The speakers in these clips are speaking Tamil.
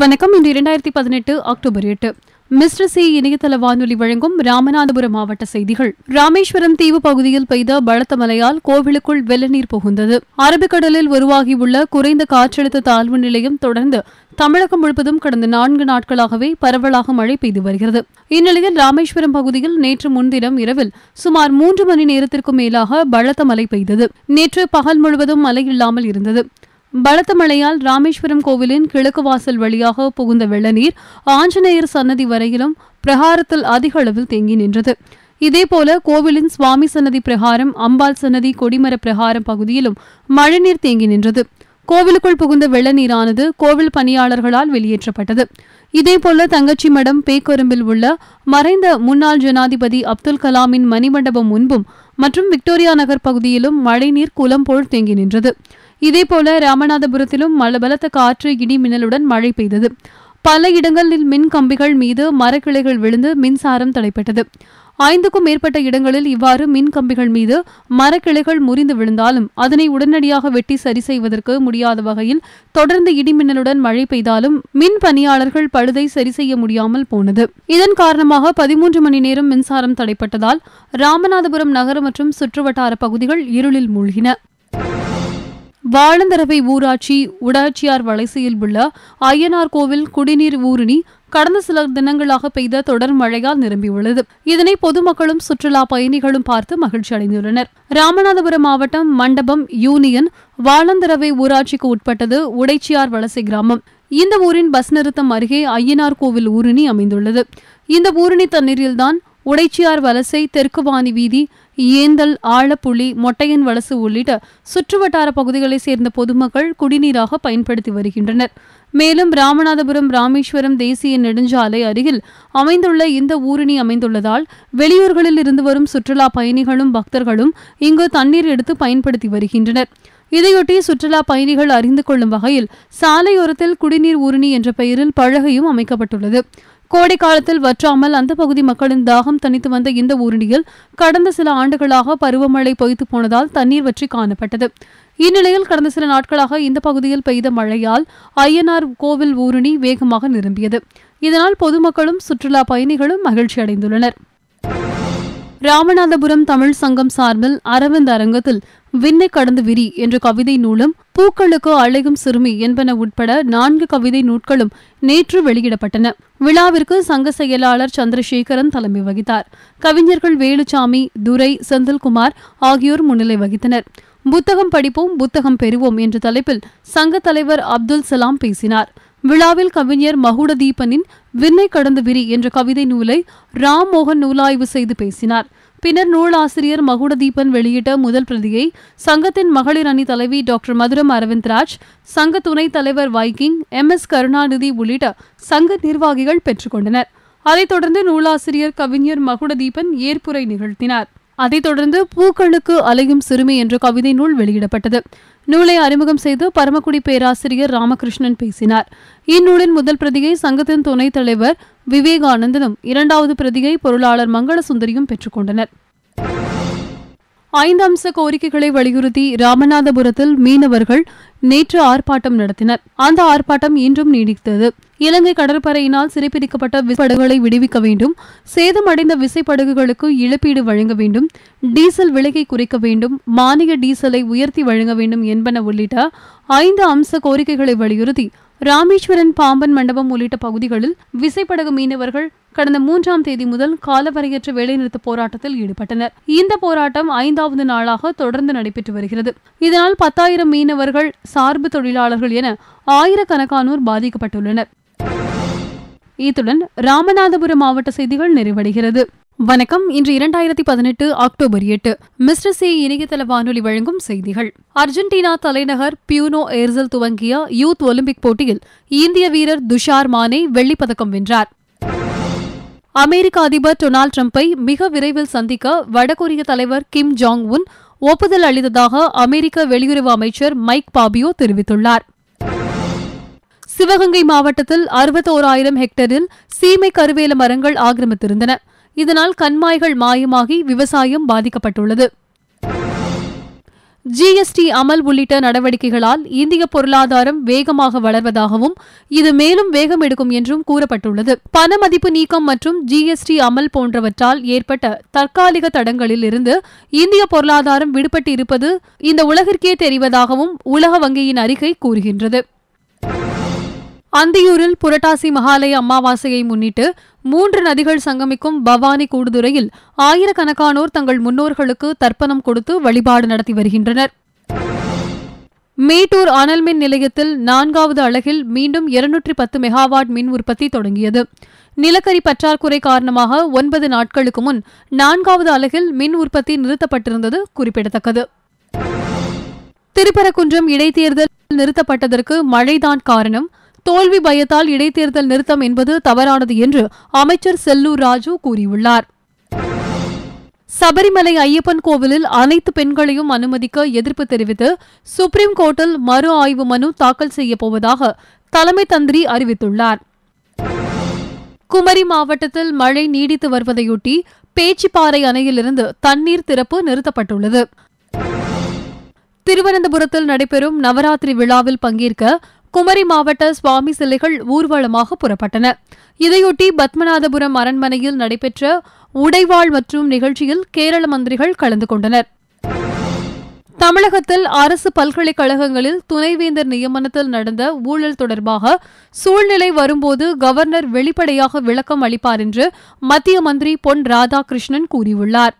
வணக்கம் இன்று இரண்டாயிரத்தி பதினெட்டு அக்டோபர் எட்டு மிஸ்டர் சி இணையதள வானொலி வழங்கும் ராமநாதபுரம் மாவட்ட செய்திகள் ராமேஸ்வரம் தீவு பகுதியில் பெய்த பலத்த மழையால் கோவிலுக்குள் வெள்ளநீர் புகுந்தது அரபிக்கடலில் உருவாகியுள்ள குறைந்த காற்றழுத்த தாழ்வு நிலையம் தொடர்ந்து தமிழகம் முழுவதும் கடந்த நான்கு நாட்களாகவே பரவலாக மழை பெய்து வருகிறது இந்நிலையில் ராமேஸ்வரம் பகுதியில் நேற்று முன்தினம் இரவில் சுமார் மூன்று மணி நேரத்திற்கும் மேலாக பலத்த மழை பெய்தது நேற்று பகல் முழுவதும் மழை இல்லாமல் இருந்தது பலத்த மழையால் ராமேஸ்வரம் கோவிலின் கிழக்கு வாசல் வழியாக புகுந்த வெள்ளநீர் ஆஞ்சநேயர் சன்னதி வரையிலும் பிரகாரத்தில் அதிக அளவில் தேங்கி நின்றது இதேபோல கோவிலின் சுவாமி சன்னதி பிரகாரம் அம்பாள் சன்னதி கொடிமர பிரகாரம் பகுதியிலும் மழைநீர் தேங்கி நின்றது கோவிலுக்குள் புகுந்த வெள்ளநீரானது கோவில் பணியாளர்களால் வெளியேற்றப்பட்டது இதேபோல தங்கச்சி மடம் பேக்கொரும்பில் உள்ள மறைந்த முன்னாள் ஜனாதிபதி அப்துல் கலாமின் மணிமண்டபம் முன்பும் மற்றும் விக்டோரியா நகர் பகுதியிலும் மழைநீர் குளம் போல் தேங்கி நின்றது இதேபோல ராமநாதபுரத்திலும் பலத்த காற்று இடி மின்னலுடன் மழை பெய்தது பல இடங்களில் மின் கம்பிகள் மீது மரக்கிளைகள் விழுந்து மின்சாரம் தடைப்பட்டது ஐந்துக்கும் மேற்பட்ட இடங்களில் இவ்வாறு மின் கம்பிகள் மீது மரக்கிளைகள் முறிந்து விழுந்தாலும் அதனை உடனடியாக வெட்டி சரி செய்வதற்கு முடியாத வகையில் தொடர்ந்து இடிமின்னலுடன் மழை பெய்தாலும் மின் பணியாளர்கள் பழுதை சரி செய்ய முடியாமல் போனது இதன் காரணமாக பதிமூன்று மணி நேரம் மின்சாரம் தடைப்பட்டதால் ராமநாதபுரம் நகரம் மற்றும் சுற்றுவட்டார பகுதிகள் இருளில் மூழ்கின வாழந்தரவை ஊராட்சி உடாட்சியார் வளைசையில் உள்ள ஐயனார் கோவில் குடிநீர் ஊரணி கடந்த சில தினங்களாக பெய்த தொடர் மழையால் நிரம்பியுள்ளது இதனை பொதுமக்களும் சுற்றுலா பயணிகளும் பார்த்து மகிழ்ச்சி அடைந்துள்ளனர் ராமநாதபுரம் மாவட்டம் மண்டபம் யூனியன் வாழந்தரவை ஊராட்சிக்கு உட்பட்டது உடைச்சியார் வலசை கிராமம் இந்த ஊரின் பஸ் நிறுத்தம் அருகே ஐயனார் கோவில் ஊரணி அமைந்துள்ளது இந்த ஊரணி தண்ணீரில்தான் உடைச்சியார் வலசை தெற்கு வாணி வீதி ஏந்தல் ஆழப்புள்ளி மொட்டையன் வலசு உள்ளிட்ட சுற்றுவட்டார பகுதிகளைச் சேர்ந்த பொதுமக்கள் குடிநீராக பயன்படுத்தி வருகின்றனர் மேலும் ராமநாதபுரம் ராமேஸ்வரம் தேசிய நெடுஞ்சாலை அருகில் அமைந்துள்ள இந்த ஊரணி அமைந்துள்ளதால் வெளியூர்களில் இருந்து வரும் சுற்றுலா பயணிகளும் பக்தர்களும் இங்கு தண்ணீர் எடுத்து பயன்படுத்தி வருகின்றனர் இதையொட்டி சுற்றுலா பயணிகள் அறிந்து கொள்ளும் வகையில் சாலையோரத்தில் குடிநீர் ஊருணி என்ற பெயரில் பழகையும் அமைக்கப்பட்டுள்ளது கோடை காலத்தில் வற்றாமல் அந்த பகுதி மக்களின் தாகம் தனித்து வந்த இந்த ஊரணியில் கடந்த சில ஆண்டுகளாக பருவமழை பொய்த்து போனதால் தண்ணீர் வற்றி காணப்பட்டது இந்நிலையில் கடந்த சில நாட்களாக இந்த பகுதியில் பெய்த மழையால் ஐயனார் கோவில் ஊரணி வேகமாக நிரம்பியது இதனால் பொதுமக்களும் சுற்றுலா பயணிகளும் மகிழ்ச்சி அடைந்துள்ளனர் ராமநாதபுரம் தமிழ் சங்கம் சார்பில் அரவிந்த் அரங்கத்தில் விண்ணை கடந்து விரி என்ற கவிதை நூலும் பூக்களுக்கு அழகும் சிறுமி என்பன உட்பட நான்கு கவிதை நூட்களும் நேற்று வெளியிடப்பட்டன விழாவிற்கு சங்க செயலாளர் சந்திரசேகரன் தலைமை வகித்தார் கவிஞர்கள் வேலுச்சாமி துரை செந்தில்குமார் ஆகியோர் முன்னிலை வகித்தனர் புத்தகம் படிப்போம் புத்தகம் பெறுவோம் என்ற தலைப்பில் சங்க தலைவர் அப்துல் சலாம் பேசினார் விழாவில் கவிஞர் மகுடதீபனின் விண்ணை கடந்த விரி என்ற கவிதை நூலை ராம் மோகன் நூலாய்வு செய்து பேசினார் பின்னர் நூலாசிரியர் மகுடதீபன் வெளியிட்ட முதல் பிரதியை சங்கத்தின் மகளிர் அணி தலைவி டாக்டர் மதுரம் அரவிந்த்ராஜ் சங்க துணைத் தலைவர் வைக்கிங் எம் எஸ் கருணாநிதி உள்ளிட்ட சங்க நிர்வாகிகள் பெற்றுக்கொண்டனர் அதைத் தொடர்ந்து நூலாசிரியர் கவிஞர் மகுடதீபன் ஏற்புரை நிகழ்த்தினார் அதைத் தொடர்ந்து பூக்களுக்கு அலையும் சிறுமி என்ற கவிதை நூல் வெளியிடப்பட்டது நூலை அறிமுகம் செய்து பரமக்குடி பேராசிரியர் ராமகிருஷ்ணன் பேசினார் இந்நூலின் முதல் பிரதியை சங்கத்தின் துணைத் தலைவர் விவேகானந்தனும் இரண்டாவது பிரதியை பொருளாளர் மங்களசுந்தரியும் பெற்றுக்கொண்டனர் ஐந்து அம்ச கோரிக்கைகளை வலியுறுத்தி ராமநாதபுரத்தில் மீனவர்கள் நேற்று ஆர்ப்பாட்டம் நடத்தினர் அந்த ஆர்ப்பாட்டம் இன்றும் நீடித்தது இலங்கை கடற்படையினால் சிறைப்பிடிக்கப்பட்ட விசைப்படகுகளை விடுவிக்க வேண்டும் சேதமடைந்த விசைப்படகுகளுக்கு இழப்பீடு வழங்க வேண்டும் டீசல் விலையை குறைக்க வேண்டும் மானிய டீசலை உயர்த்தி வழங்க வேண்டும் என்பன உள்ளிட்ட ஐந்து அம்ச கோரிக்கைகளை வலியுறுத்தி ராமேஸ்வரன் பாம்பன் மண்டபம் உள்ளிட்ட பகுதிகளில் விசைப்படகு மீனவர்கள் கடந்த மூன்றாம் தேதி முதல் காலவரையற்ற வேலைநிறுத்த போராட்டத்தில் ஈடுபட்டனர் இந்த போராட்டம் ஐந்தாவது நாளாக தொடர்ந்து நடைபெற்று வருகிறது இதனால் பத்தாயிரம் மீனவர்கள் சார்பு தொழிலாளர்கள் என ஆயிரக்கணக்கானோர் பாதிக்கப்பட்டுள்ளனர் இத்துடன் ராமநாதபுரம் மாவட்ட செய்திகள் நிறைவடைகிறது வணக்கம் இன்று இரண்டாயிரத்தி பதினெட்டு அக்டோபர் எட்டு மிஸ்டர் சி இணையதள வானொலி வழங்கும் செய்திகள் அர்ஜென்டினா தலைநகர் பியூனோ ஏர்சல் துவங்கிய யூத் ஒலிம்பிக் போட்டியில் இந்திய வீரர் துஷார் மானே வெள்ளிப்பதக்கம் வென்றார் அமெரிக்க அதிபர் டொனால்டு டிரம்பை மிக விரைவில் சந்திக்க வடகொரிய தலைவர் கிம் ஜாங் உன் ஒப்புதல் அளித்ததாக அமெரிக்க வெளியுறவு அமைச்சர் மைக் பாபியோ தெரிவித்துள்ளார் சிவகங்கை மாவட்டத்தில் அறுபத்தோராயிரம் ஹெக்டரில் சீமை கருவேல மரங்கள் ஆக்கிரமித்திருந்தன இதனால் கண்மாய்கள் மாயமாகி விவசாயம் பாதிக்கப்பட்டுள்ளது ஜிஎஸ்டி அமல் உள்ளிட்ட நடவடிக்கைகளால் இந்திய பொருளாதாரம் வேகமாக வளர்வதாகவும் இது மேலும் வேகம் எடுக்கும் என்றும் கூறப்பட்டுள்ளது பண மதிப்பு நீக்கம் மற்றும் ஜிஎஸ்டி அமல் போன்றவற்றால் ஏற்பட்ட தற்காலிக தடங்களில் இருந்து இந்திய பொருளாதாரம் விடுபட்டு இருப்பது இந்த உலகிற்கே தெரிவதாகவும் உலக வங்கியின் அறிக்கை கூறுகின்றது அந்தியூரில் புரட்டாசி மகாலய அமாவாசையை முன்னிட்டு மூன்று நதிகள் சங்கமிக்கும் பவானி கூடுதுறையில் ஆயிரக்கணக்கானோர் தங்கள் முன்னோர்களுக்கு தர்ப்பணம் கொடுத்து வழிபாடு நடத்தி வருகின்றனர் மேட்டூர் அனல்மின் நிலையத்தில் நான்காவது அலகில் மீண்டும் இருநூற்றி பத்து மெகாவாட் மின் உற்பத்தி தொடங்கியது நிலக்கரி பற்றாக்குறை காரணமாக ஒன்பது நாட்களுக்கு முன் நான்காவது அலகில் மின் உற்பத்தி நிறுத்தப்பட்டிருந்தது குறிப்பிடத்தக்கது திருப்பரங்குன்றம் இடைத்தேர்தல் நிறுத்தப்பட்டதற்கு மழைதான் காரணம் தோல்வி பயத்தால் இடைத்தேர்தல் நிறுத்தம் என்பது தவறானது என்று அமைச்சர் செல்லூர் ராஜு கூறியுள்ளார் சபரிமலை ஐயப்பன் கோவிலில் அனைத்து பெண்களையும் அனுமதிக்க எதிர்ப்பு தெரிவித்து சுப்ரீம் கோர்ட்டில் மறு ஆய்வு மனு தாக்கல் செய்யப்போவதாக தலைமை தந்திரி அறிவித்துள்ளார் குமரி மாவட்டத்தில் மழை நீடித்து வருவதையொட்டி பேச்சிப்பாறை அணையிலிருந்து தண்ணீர் திறப்பு நிறுத்தப்பட்டுள்ளது திருவனந்தபுரத்தில் நடைபெறும் நவராத்திரி விழாவில் பங்கேற்க குமரி மாவட்ட சுவாமி சிலைகள் ஊர்வலமாக புறப்பட்டன இதையொட்டி பத்மநாதபுரம் அரண்மனையில் நடைபெற்ற உடைவாள் மற்றும் நிகழ்ச்சியில் கேரள மந்திரிகள் கலந்து கொண்டனர் தமிழகத்தில் அரசு பல்கலைக்கழகங்களில் துணைவேந்தர் நியமனத்தில் நடந்த ஊழல் தொடர்பாக சூழ்நிலை வரும்போது கவர்னர் வெளிப்படையாக விளக்கம் அளிப்பார் என்று மத்திய மந்திரி பொன் ராதாகிருஷ்ணன் கூறியுள்ளார்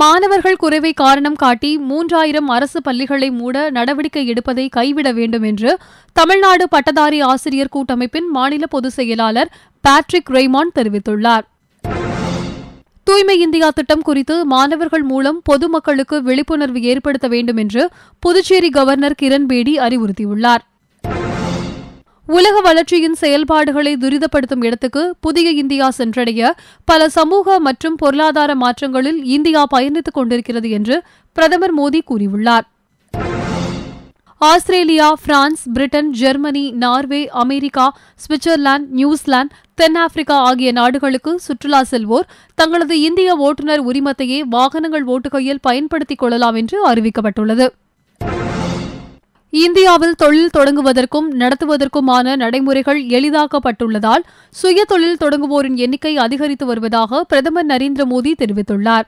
மாணவர்கள் குறைவை காரணம் காட்டி மூன்றாயிரம் அரசு பள்ளிகளை மூட நடவடிக்கை எடுப்பதை கைவிட வேண்டும் என்று தமிழ்நாடு பட்டதாரி ஆசிரியர் கூட்டமைப்பின் மாநில பொதுச் செயலாளர் பேட்ரிக் ரெய்மான் தெரிவித்துள்ளார் தூய்மை இந்தியா திட்டம் குறித்து மாணவர்கள் மூலம் பொதுமக்களுக்கு விழிப்புணர்வு ஏற்படுத்த வேண்டும் என்று புதுச்சேரி கவர்னர் கிரண்பேடி அறிவுறுத்தியுள்ளாா் உலக வளர்ச்சியின் செயல்பாடுகளை துரிதப்படுத்தும் இடத்துக்கு புதிய இந்தியா சென்றடைய பல சமூக மற்றும் பொருளாதார மாற்றங்களில் இந்தியா பயணித்துக் கொண்டிருக்கிறது என்று பிரதமர் மோடி கூறியுள்ளார் Australia France Britain Germany Norway America Switzerland New Zealand தென்னாப்பிரிக்கா ஆகிய நாடுகளுக்கு சுற்றுலா செல்வோர் தங்களது இந்திய ஓட்டுநர் உரிமத்தையே வாகனங்கள் ஓட்டுகையில் பயன்படுத்திக் கொள்ளலாம் என்று அறிவிக்கப்பட்டுள்ளது இந்தியாவில் தொழில் தொடங்குவதற்கும் நடத்துவதற்குமான நடைமுறைகள் எளிதாக்கப்பட்டுள்ளதால் சுய தொழில் தொடங்குவோரின் எண்ணிக்கை அதிகரித்து வருவதாக பிரதமர் நரேந்திர மோடி தெரிவித்துள்ளார்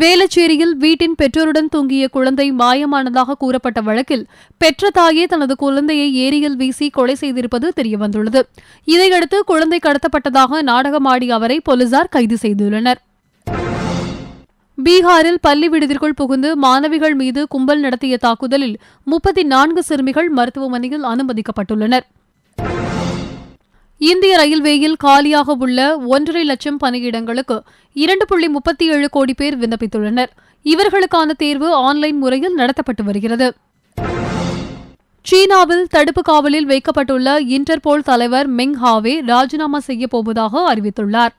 வேலச்சேரியில் வீட்டின் பெற்றோருடன் தூங்கிய குழந்தை மாயமானதாக கூறப்பட்ட வழக்கில் பெற்ற தாயே தனது குழந்தையை ஏரியில் வீசி கொலை செய்திருப்பது தெரியவந்துள்ளது இதையடுத்து குழந்தை கடத்தப்பட்டதாக நாடகமாடி அவரை போலீசார் கைது செய்துள்ளனர் பீகாரில் பள்ளி விடுதிற்குள் புகுந்து மாணவிகள் மீது கும்பல் நடத்திய தாக்குதலில் முப்பத்தி நான்கு சிறுமிகள் மருத்துவமனையில் அனுமதிக்கப்பட்டுள்ளனர் இந்திய ரயில்வேயில் காலியாக உள்ள ஒன்றரை லட்சம் பணியிடங்களுக்கு இரண்டு புள்ளி முப்பத்தி ஏழு கோடி பேர் விண்ணப்பித்துள்ளனர் இவர்களுக்கான தேர்வு ஆன்லைன் முறையில் நடத்தப்பட்டு வருகிறது சீனாவில் தடுப்பு காவலில் வைக்கப்பட்டுள்ள இன்டர்போல் தலைவர் மெங் ஹாவே ராஜினாமா செய்யப்போவதாக அறிவித்துள்ளாா்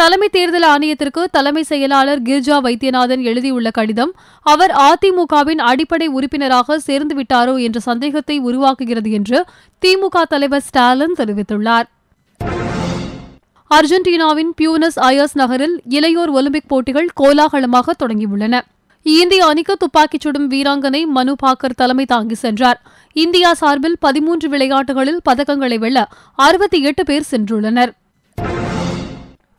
தலைமை தேர்தல் ஆணையத்திற்கு தலைமை செயலாளர் கிர்ஜா வைத்தியநாதன் எழுதியுள்ள கடிதம் அவர் அதிமுகவின் அடிப்படை உறுப்பினராக சேர்ந்துவிட்டாரோ என்ற சந்தேகத்தை உருவாக்குகிறது என்று திமுக தலைவர் ஸ்டாலின் தெரிவித்துள்ளார் அர்ஜென்டினாவின் பியூனஸ் அயர்ஸ் நகரில் இளையோர் ஒலிம்பிக் போட்டிகள் கோலாகலமாக தொடங்கியுள்ளன இந்திய அணிக்கு துப்பாக்கிச் சுடும் வீராங்கனை மனு பாக்கர் தலைமை தாங்கி சென்றார் இந்தியா சார்பில் பதிமூன்று விளையாட்டுகளில் பதக்கங்களை வெல்ல அறுபத்தி எட்டு பேர் சென்றுள்ளனா்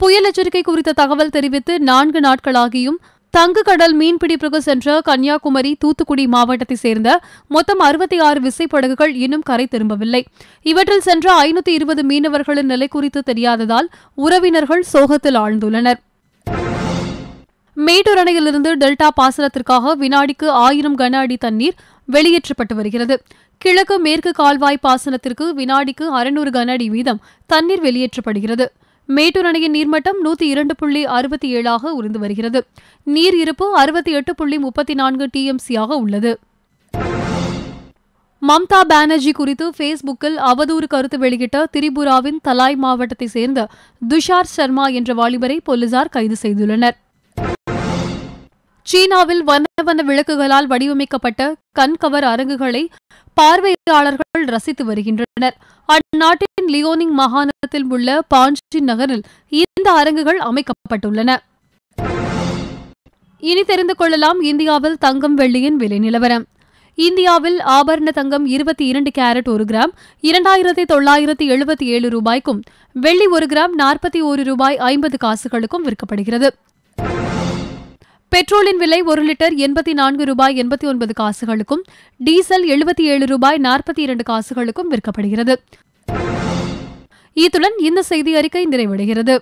புயல் எச்சரிக்கை குறித்த தகவல் தெரிவித்து நான்கு நாட்களாகியும் தங்கு கடல் மீன்பிடிப்புக்கு சென்ற கன்னியாகுமரி தூத்துக்குடி மாவட்டத்தை சேர்ந்த மொத்தம் அறுபத்தி ஆறு விசைப்படகுகள் இன்னும் கரை திரும்பவில்லை இவற்றில் சென்ற ஐநூத்தி இருபது மீனவர்களின் நிலை குறித்து தெரியாததால் உறவினர்கள் சோகத்தில் ஆழ்ந்துள்ளனர் மேட்டூர் அணையிலிருந்து டெல்டா பாசனத்திற்காக வினாடிக்கு ஆயிரம் கன அடி தண்ணீர் வெளியேற்றப்பட்டு வருகிறது கிழக்கு மேற்கு கால்வாய் பாசனத்திற்கு வினாடிக்கு அறுநூறு கன அடி வீதம் தண்ணீர் வெளியேற்றப்படுகிறது மேட்டூர் அணையின் நீர்மட்டம் நூற்றி இரண்டு புள்ளி அறுபத்தி ஏழாக உறிந்து வருகிறது நீர் இருப்பு அறுபத்தி எட்டு புள்ளி முப்பத்தி நான்கு டிஎம்சியாக உள்ளது மம்தா பானர்ஜி குறித்து ஃபேஸ்புக்கில் அவதூறு கருத்து வெளியிட்ட திரிபுராவின் தலாய் மாவட்டத்தைச் சேர்ந்த துஷார் சர்மா என்ற வாலிபரை போலீசார் கைது செய்துள்ளனர் சீனாவில் வண்ண வண்ண விளக்குகளால் வடிவமைக்கப்பட்ட கண்கவர் அரங்குகளை பார்வையாளர்கள் ரசித்து வருகின்றனர் அந்நாட்டின் லியோனிங் மாகாணத்தில் உள்ள பாஞ்சின் நகரில் இந்த அரங்குகள் அமைக்கப்பட்டுள்ளன இனி தெரிந்து கொள்ளலாம் இந்தியாவில் தங்கம் வெள்ளியின் விலை நிலவரம் இந்தியாவில் ஆபரண தங்கம் இருபத்தி இரண்டு கேரட் ஒரு கிராம் இரண்டாயிரத்தி தொள்ளாயிரத்தி எழுபத்தி ஏழு ரூபாய்க்கும் வெள்ளி ஒரு கிராம் நாற்பத்தி ஒரு ரூபாய் ஐம்பது காசுகளுக்கும் விற்கப்படுகிறது பெட்ரோலின் விலை ஒரு லிட்டர் எண்பத்தி நான்கு ரூபாய் எண்பத்தி ஒன்பது காசுகளுக்கும் டீசல் எழுபத்தி ஏழு ரூபாய் நாற்பத்தி இரண்டு காசுகளுக்கும் விற்கப்படுகிறது இத்துடன் இந்த செய்தி அறிக்கை நிறைவடைகிறது